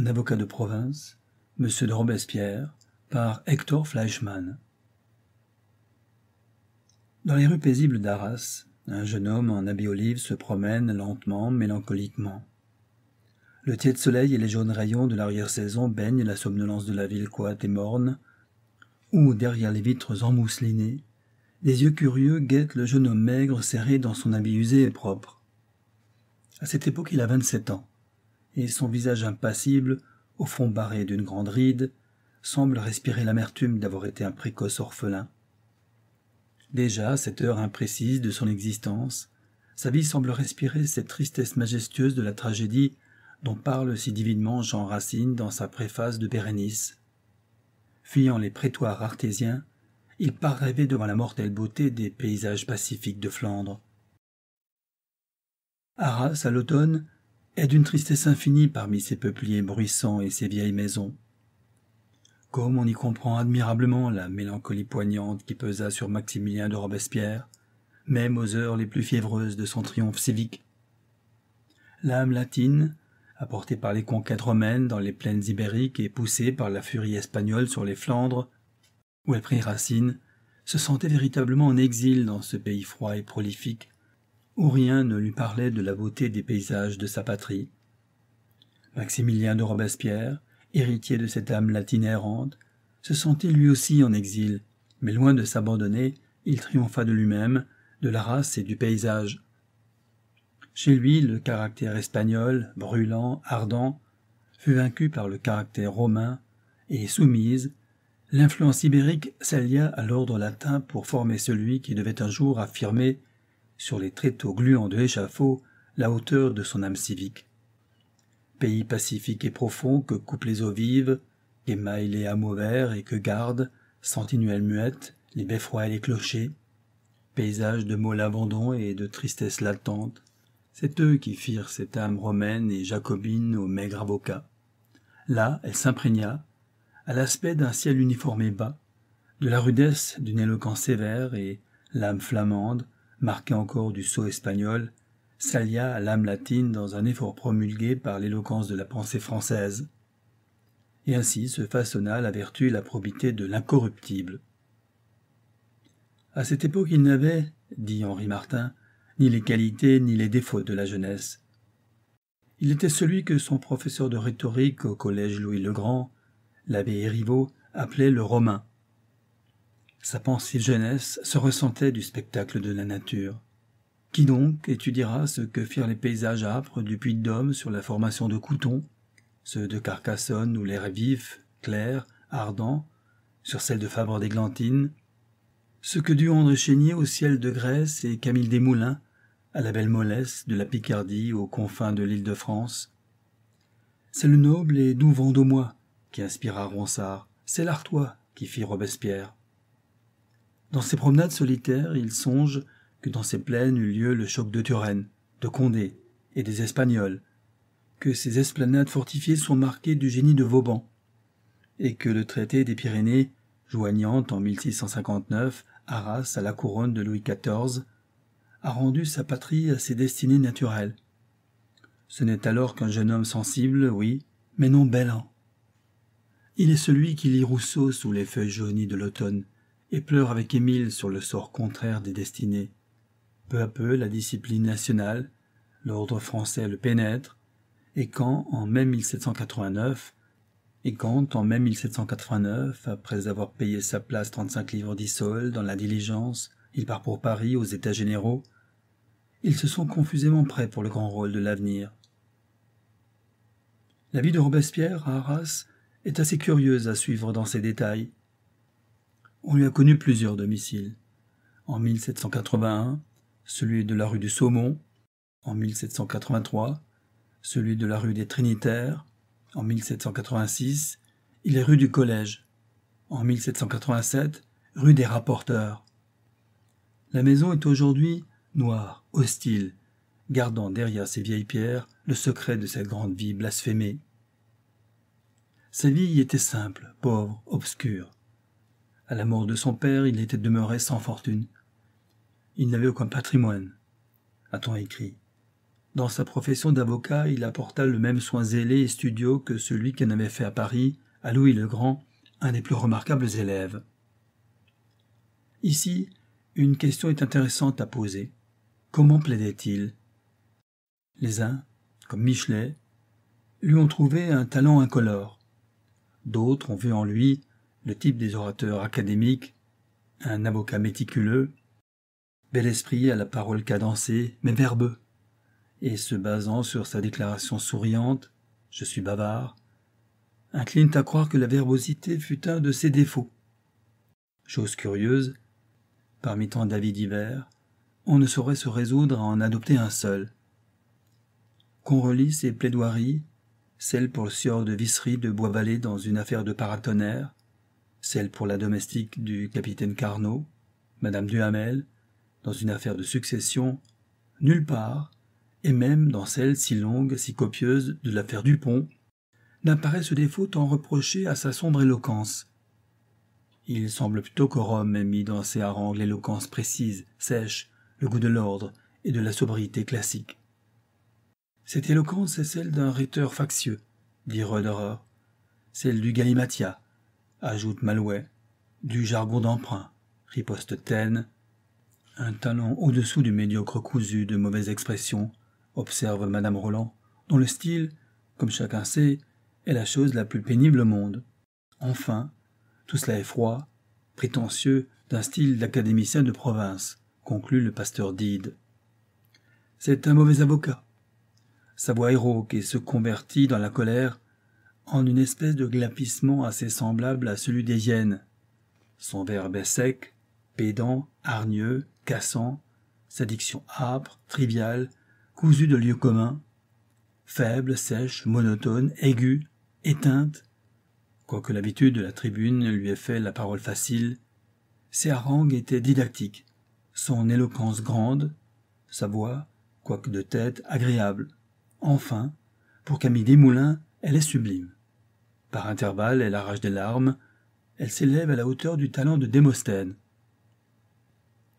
Un avocat de province, M. de Robespierre, par Hector Fleischmann. Dans les rues paisibles d'Arras, un jeune homme en habit olive se promène lentement, mélancoliquement. Le tiède soleil et les jaunes rayons de l'arrière-saison baignent la somnolence de la ville coate et morne, où, derrière les vitres en emmousselinées, des yeux curieux guettent le jeune homme maigre serré dans son habit usé et propre. À cette époque, il a vingt-sept ans et son visage impassible, au fond barré d'une grande ride, semble respirer l'amertume d'avoir été un précoce orphelin. Déjà, à cette heure imprécise de son existence, sa vie semble respirer cette tristesse majestueuse de la tragédie dont parle si divinement Jean Racine dans sa préface de Bérénice. Fuyant les prétoires artésiens, il part rêver devant la mortelle beauté des paysages pacifiques de Flandre. Arras, à l'automne, est d'une tristesse infinie parmi ces peupliers bruissants et ces vieilles maisons. Comme on y comprend admirablement la mélancolie poignante qui pesa sur Maximilien de Robespierre, même aux heures les plus fiévreuses de son triomphe civique. L'âme latine, apportée par les conquêtes romaines dans les plaines ibériques et poussée par la furie espagnole sur les Flandres, où elle prit racine, se sentait véritablement en exil dans ce pays froid et prolifique, où rien ne lui parlait de la beauté des paysages de sa patrie. Maximilien de Robespierre, héritier de cette âme latine errante, se sentit lui aussi en exil, mais loin de s'abandonner, il triompha de lui-même, de la race et du paysage. Chez lui, le caractère espagnol, brûlant, ardent, fut vaincu par le caractère romain, et soumise, l'influence ibérique s'allia à l'ordre latin pour former celui qui devait un jour affirmer sur les tréteaux gluants de l'échafaud la hauteur de son âme civique. Pays pacifique et profond que coupent les eaux vives, qu'émaillent les hameaux verts et que gardent, sentinelles muettes, les beffrois et les clochers, paysage de molles l'abandon et de tristesse latente, c'est eux qui firent cette âme romaine et jacobine au maigre avocat. Là, elle s'imprégna, à l'aspect d'un ciel uniforme et bas, de la rudesse d'une éloquence sévère et l'âme flamande, marqué encore du sceau espagnol, s'allia à l'âme latine dans un effort promulgué par l'éloquence de la pensée française. Et ainsi se façonna la vertu et la probité de l'incorruptible. À cette époque, il n'avait, dit Henri Martin, ni les qualités ni les défauts de la jeunesse. Il était celui que son professeur de rhétorique au collège Louis le Grand, l'abbé Hériveau, appelait le Romain, sa pensive jeunesse se ressentait du spectacle de la nature. Qui donc étudiera ce que firent les paysages âpres du Puy de Dôme sur la formation de Couton, ceux de Carcassonne où l'air est vif, clair, ardent, sur celle de Fabre d'Églantine, ce que dut André Chénier au ciel de Grèce et Camille Desmoulins, à la belle mollesse de la Picardie aux confins de l'île de France. C'est le noble et doux Vendômois qui inspira Ronsard, c'est l'Artois qui fit Robespierre. Dans ses promenades solitaires, il songe que dans ces plaines eut lieu le choc de Turenne, de Condé et des Espagnols, que ces esplanades fortifiées sont marquées du génie de Vauban, et que le traité des Pyrénées, joignant en 1659 Arras à la couronne de Louis XIV, a rendu sa patrie à ses destinées naturelles. Ce n'est alors qu'un jeune homme sensible, oui, mais non bel Il est celui qui lit Rousseau sous les feuilles jaunies de l'automne, et pleure avec Émile sur le sort contraire des destinées. Peu à peu, la discipline nationale, l'ordre français le pénètre, et quand, en mai 1789, et quand, en mai 1789, après avoir payé sa place 35 livres sols dans la diligence, il part pour Paris aux États généraux, ils se sont confusément prêts pour le grand rôle de l'avenir. La vie de Robespierre à Arras est assez curieuse à suivre dans ses détails. On lui a connu plusieurs domiciles. En 1781, celui de la rue du Saumon, en 1783, celui de la rue des Trinitaires, en 1786, il est rue du Collège. En 1787, rue des Rapporteurs. La maison est aujourd'hui noire, hostile, gardant derrière ses vieilles pierres le secret de sa grande vie blasphémée. Sa vie y était simple, pauvre, obscure. À la mort de son père, il était demeuré sans fortune. Il n'avait aucun patrimoine, a-t-on écrit. Dans sa profession d'avocat, il apporta le même soin zélé et studieux que celui qu'en avait fait à Paris, à Louis le Grand, un des plus remarquables élèves. Ici, une question est intéressante à poser. Comment plaidait-il Les uns, comme Michelet, lui ont trouvé un talent incolore. D'autres ont vu en lui le type des orateurs académiques, un avocat méticuleux, bel esprit à la parole cadencée mais verbeux, et se basant sur sa déclaration souriante Je suis bavard, incline à croire que la verbosité fut un de ses défauts. Chose curieuse, parmi tant d'avis divers, on ne saurait se résoudre à en adopter un seul. Qu'on relit ses plaidoiries, celles pour le sieur de Vissery de Boisvalet dans une affaire de paratonnerre, celle pour la domestique du capitaine Carnot, Madame Duhamel, dans une affaire de succession, nulle part, et même dans celle si longue, si copieuse de l'affaire Dupont, n'apparaît ce défaut tant reproché à sa sombre éloquence. Il semble plutôt que Rome ait mis dans ses harangues l'éloquence précise, sèche, le goût de l'ordre et de la sobriété classique. Cette éloquence est celle d'un rhéteur factieux, dit Roederer, celle du galimatia, ajoute Malouet. Du jargon d'emprunt, riposte Taine. Un talent au-dessous du médiocre cousu de mauvaises expressions, observe Madame Roland, dont le style, comme chacun sait, est la chose la plus pénible au monde. Enfin, tout cela est froid, prétentieux, d'un style d'académicien de province, conclut le pasteur Did. C'est un mauvais avocat. voix voix et se convertit dans la colère en une espèce de glapissement assez semblable à celui des hyènes. Son verbe est sec, pédant, hargneux, cassant, sa diction âpre, triviale, cousue de lieux communs, faible, sèche, monotone, aiguë, éteinte, quoique l'habitude de la tribune lui ait fait la parole facile, ses harangues étaient didactiques, son éloquence grande, sa voix, quoique de tête, agréable. Enfin, pour Camille Desmoulins, elle est sublime. Par intervalles, elle arrache des larmes. Elle s'élève à la hauteur du talent de Démosthène.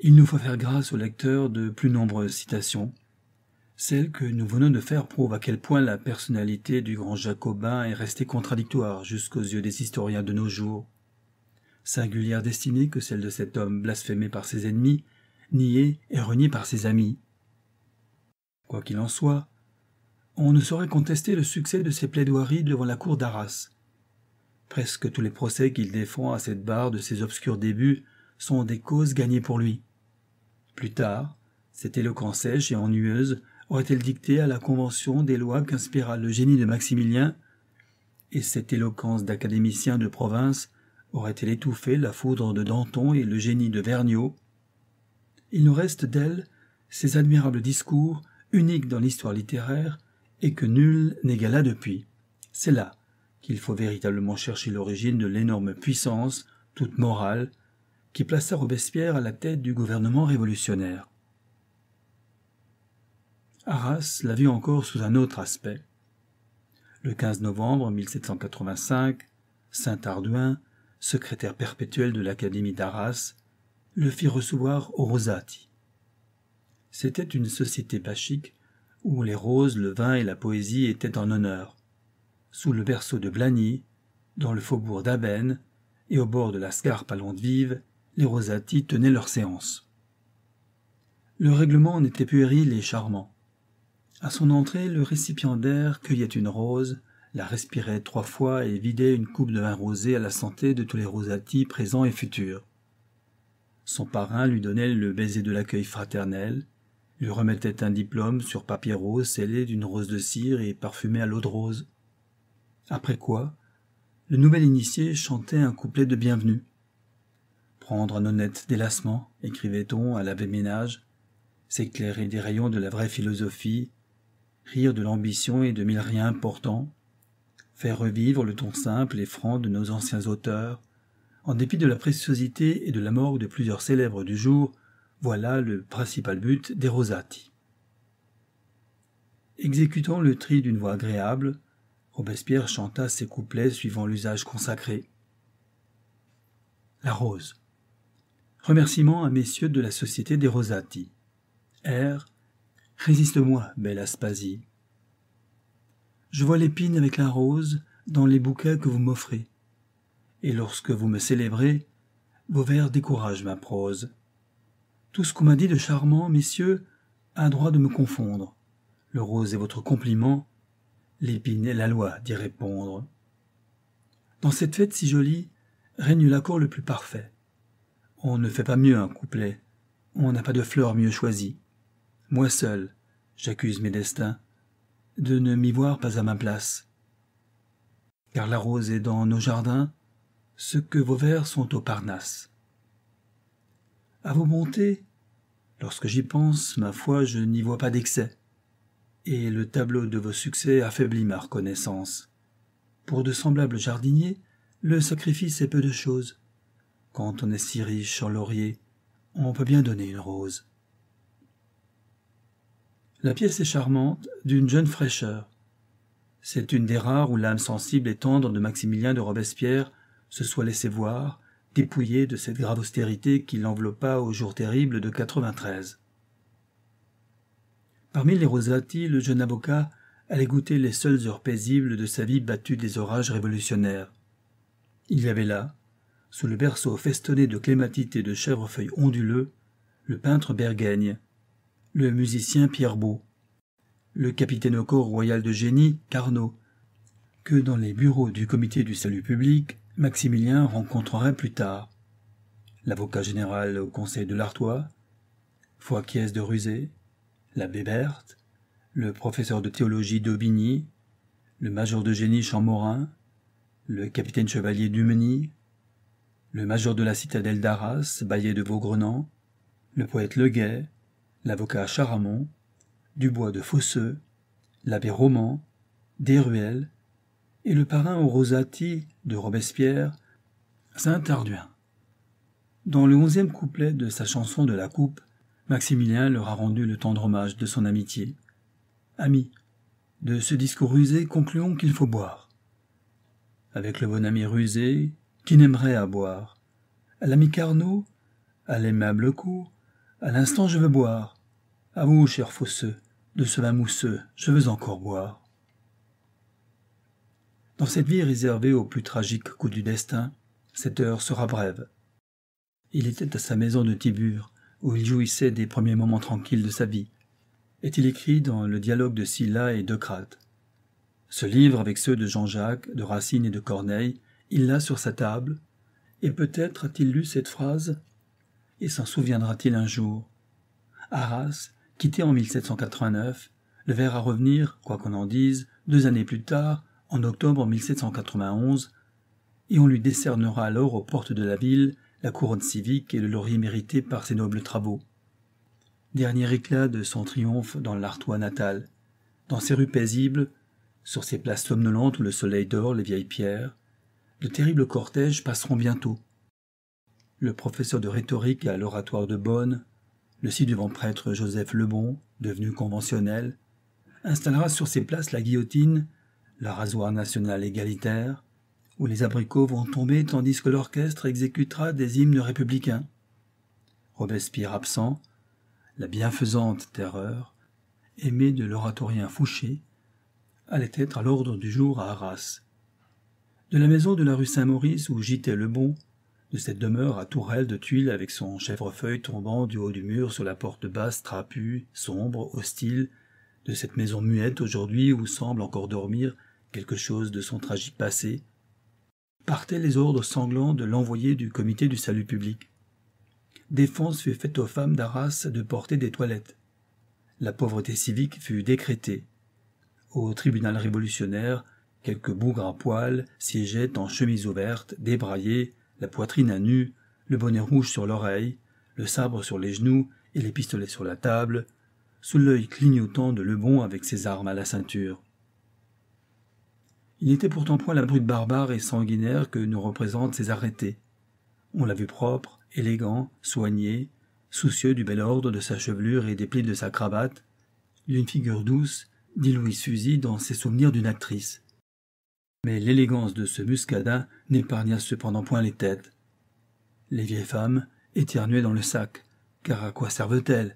Il nous faut faire grâce au lecteur de plus nombreuses citations. celles que nous venons de faire prouve à quel point la personnalité du grand jacobin est restée contradictoire jusqu'aux yeux des historiens de nos jours. Singulière destinée que celle de cet homme blasphémé par ses ennemis, nié et renié par ses amis. Quoi qu'il en soit, on ne saurait contester le succès de ses plaidoiries devant la cour d'Arras, Presque tous les procès qu'il défend à cette barre de ses obscurs débuts sont des causes gagnées pour lui. Plus tard, cette éloquence sèche et ennuyeuse aurait-elle dicté à la Convention des lois qu'inspira le génie de Maximilien Et cette éloquence d'académicien de province aurait-elle étouffé la foudre de Danton et le génie de Vergniaud Il nous reste d'elle ces admirables discours, uniques dans l'histoire littéraire, et que nul n'égala depuis. C'est là qu'il faut véritablement chercher l'origine de l'énorme puissance, toute morale, qui plaça Robespierre à la tête du gouvernement révolutionnaire. Arras la vu encore sous un autre aspect. Le 15 novembre 1785, saint arduin secrétaire perpétuel de l'Académie d'Arras, le fit recevoir au Rosati. C'était une société bachique où les roses, le vin et la poésie étaient en honneur sous le berceau de Blagny, dans le faubourg d'Aben et au bord de la Scarpe à Vive, les rosatis tenaient leur séance. Le règlement n'était était puéril et charmant. À son entrée, le récipiendaire cueillait une rose, la respirait trois fois et vidait une coupe de vin rosé à la santé de tous les rosatis présents et futurs. Son parrain lui donnait le baiser de l'accueil fraternel, lui remettait un diplôme sur papier rose scellé d'une rose de cire et parfumé à l'eau de rose. Après quoi, le nouvel initié chantait un couplet de bienvenue. Prendre un honnête délassement, écrivait-on à l'abbé ménage s'éclairer des rayons de la vraie philosophie, rire de l'ambition et de mille riens importants, faire revivre le ton simple et franc de nos anciens auteurs, en dépit de la préciosité et de la mort de plusieurs célèbres du jour, voilà le principal but des Rosati. Exécutant le tri d'une voix agréable, Robespierre chanta ses couplets suivant l'usage consacré. La rose. Remerciement à messieurs de la Société des Rosati. R. Résiste-moi, belle Aspasie. Je vois l'épine avec la rose dans les bouquets que vous m'offrez. Et lorsque vous me célébrez, vos vers découragent ma prose. Tout ce qu'on m'a dit de charmant, messieurs, a droit de me confondre. Le rose est votre compliment, L'épine est la loi d'y répondre. Dans cette fête si jolie règne l'accord le plus parfait. On ne fait pas mieux un couplet, on n'a pas de fleurs mieux choisies. Moi seul, j'accuse mes destins, de ne m'y voir pas à ma place. Car la rose est dans nos jardins ce que vos vers sont au Parnasse. À vos bontés, lorsque j'y pense, ma foi, je n'y vois pas d'excès et le tableau de vos succès affaiblit ma reconnaissance. Pour de semblables jardiniers, le sacrifice est peu de chose. Quand on est si riche en laurier, on peut bien donner une rose. La pièce est charmante, d'une jeune fraîcheur. C'est une des rares où l'âme sensible et tendre de Maximilien de Robespierre se soit laissée voir, dépouillée de cette grave austérité qui l'enveloppa au jour terrible de 93. Parmi les Rosati, le jeune avocat allait goûter les seules heures paisibles de sa vie battue des orages révolutionnaires. Il y avait là, sous le berceau festonné de clématites et de chèvrefeuilles onduleux, le peintre Bergaigne, le musicien Pierre Beau, le capitaine au corps royal de génie Carnot, que dans les bureaux du comité du salut public, Maximilien rencontrerait plus tard, l'avocat général au conseil de l'Artois, de Rusé, l'abbé Berthe, le professeur de théologie d'Aubigny, le major de génie Champmorin, le capitaine chevalier Dumeny, le major de la citadelle d'Arras, baillet de Vaugrenant, le poète Leguet, l'avocat Charamont, Dubois de Fosseux, l'abbé Roman, Desruelles, et le parrain Rosati de Robespierre, Saint-Arduin. Dans le onzième couplet de sa chanson de la coupe, Maximilien leur a rendu le tendre hommage de son amitié. Ami, de ce discours rusé, concluons qu'il faut boire. Avec le bon ami rusé, qui n'aimerait à boire À l'ami Carnot À l'aimable coup, À l'instant, je veux boire. À vous, cher fosseux, de ce vin mousseux, je veux encore boire. Dans cette vie réservée aux plus tragiques coups du destin, cette heure sera brève. Il était à sa maison de Tibur, où il jouissait des premiers moments tranquilles de sa vie, est-il écrit dans le dialogue de Scylla et d'Eucrate. Ce livre, avec ceux de Jean-Jacques, de Racine et de Corneille, il l'a sur sa table, et peut-être a-t-il lu cette phrase, et s'en souviendra-t-il un jour. Arras, quitté en 1789, le verra revenir, quoi qu'on en dise, deux années plus tard, en octobre 1791, et on lui décernera alors aux portes de la ville la couronne civique et le laurier mérité par ses nobles travaux. Dernier éclat de son triomphe dans l'Artois natal, dans ses rues paisibles, sur ces places somnolentes où le soleil dort les vieilles pierres, de terribles cortèges passeront bientôt. Le professeur de rhétorique à l'oratoire de Bonne, le si devant prêtre Joseph Lebon, devenu conventionnel, installera sur ces places la guillotine, la rasoir nationale égalitaire, où les abricots vont tomber tandis que l'orchestre exécutera des hymnes républicains. Robespierre absent, la bienfaisante terreur, aimée de l'oratorien Fouché, allait être à l'ordre du jour à Arras. De la maison de la rue Saint-Maurice où gîtait le bon, de cette demeure à tourelle de tuiles avec son chèvrefeuille tombant du haut du mur sur la porte basse trapue, sombre, hostile, de cette maison muette aujourd'hui où semble encore dormir quelque chose de son tragique passé, partaient les ordres sanglants de l'envoyé du comité du salut public. Défense fut faite aux femmes d'Arras de porter des toilettes. La pauvreté civique fut décrétée. Au tribunal révolutionnaire, quelques bougres à poils siégeaient en chemise ouverte, débraillés, la poitrine à nu, le bonnet rouge sur l'oreille, le sabre sur les genoux et les pistolets sur la table, sous l'œil clignotant de Lebon avec ses armes à la ceinture. Il n'était pourtant point la brute barbare et sanguinaire que nous représentent ces arrêtés. On l'a vu propre, élégant, soigné, soucieux du bel ordre de sa chevelure et des plis de sa cravate, d'une figure douce, dit Louis Suzy dans ses souvenirs d'une actrice. Mais l'élégance de ce muscadin n'épargna cependant point les têtes. Les vieilles femmes éternuaient dans le sac, car à quoi servent-elles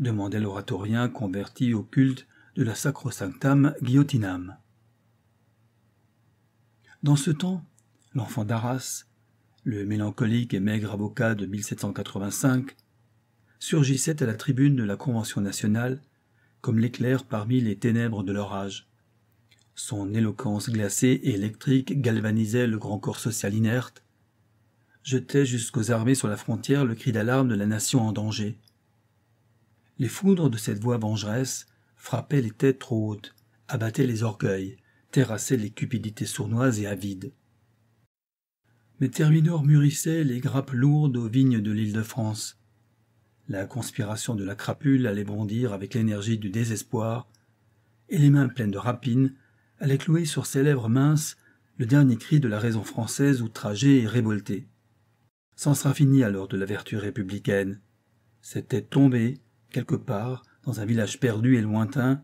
demandait l'oratorien converti au culte de la sacro guillotinam. Dans ce temps, l'enfant d'Arras, le mélancolique et maigre avocat de 1785, surgissait à la tribune de la Convention nationale comme l'éclair parmi les ténèbres de l'orage. Son éloquence glacée et électrique galvanisait le grand corps social inerte, jetait jusqu'aux armées sur la frontière le cri d'alarme de la nation en danger. Les foudres de cette voix vengeresse frappaient les têtes trop hautes, abattaient les orgueils, terrassait les cupidités sournoises et avides. Mais Thermidor mûrissait les grappes lourdes aux vignes de l'île de France. La conspiration de la crapule allait bondir avec l'énergie du désespoir, et les mains pleines de rapines allaient clouer sur ses lèvres minces le dernier cri de la raison française outragée et révoltée. C'en sera fini alors de la vertu républicaine. C'était tombé, quelque part, dans un village perdu et lointain,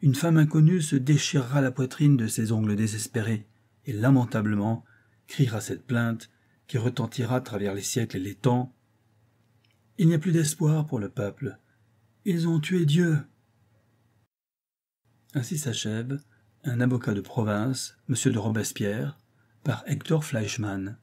une femme inconnue se déchirera la poitrine de ses ongles désespérés et lamentablement criera cette plainte qui retentira à travers les siècles et les temps. Il n'y a plus d'espoir pour le peuple. Ils ont tué Dieu. Ainsi s'achève un avocat de province, M. de Robespierre, par Hector Fleischmann.